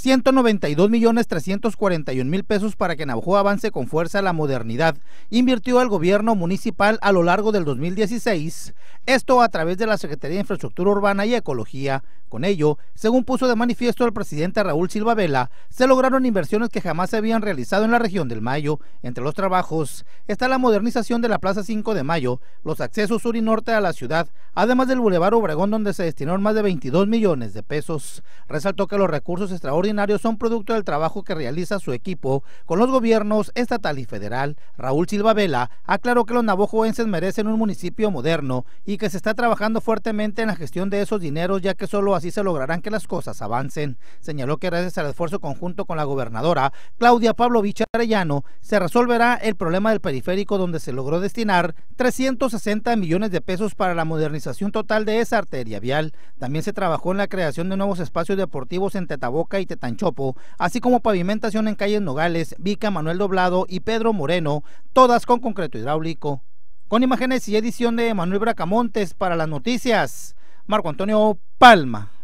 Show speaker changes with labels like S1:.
S1: 192 millones 341 mil pesos para que Navajo avance con fuerza a la modernidad, invirtió el gobierno municipal a lo largo del 2016, esto a través de la Secretaría de Infraestructura Urbana y Ecología. Con ello, según puso de manifiesto el presidente Raúl Silva Vela, se lograron inversiones que jamás se habían realizado en la región del Mayo. Entre los trabajos está la modernización de la Plaza 5 de Mayo, los accesos sur y norte a la ciudad, además del Boulevard Obregón donde se destinaron más de 22 millones de pesos. Resaltó que los recursos extraordinarios son producto del trabajo que realiza su equipo con los gobiernos estatal y federal. Raúl Silva Vela aclaró que los navojoenses merecen un municipio moderno y que se está trabajando fuertemente en la gestión de esos dineros ya que solo así se lograrán que las cosas avancen. Señaló que gracias al esfuerzo conjunto con la gobernadora Claudia Pablo Vicharellano se resolverá el problema del periférico donde se logró destinar 360 millones de pesos para la modernización total de esa arteria vial. También se trabajó en la creación de nuevos espacios deportivos en Tetaboca y Tetaboca Tanchopo, así como pavimentación en calles Nogales, Vica Manuel Doblado y Pedro Moreno, todas con concreto hidráulico. Con imágenes y edición de Manuel Bracamontes para las noticias, Marco Antonio Palma.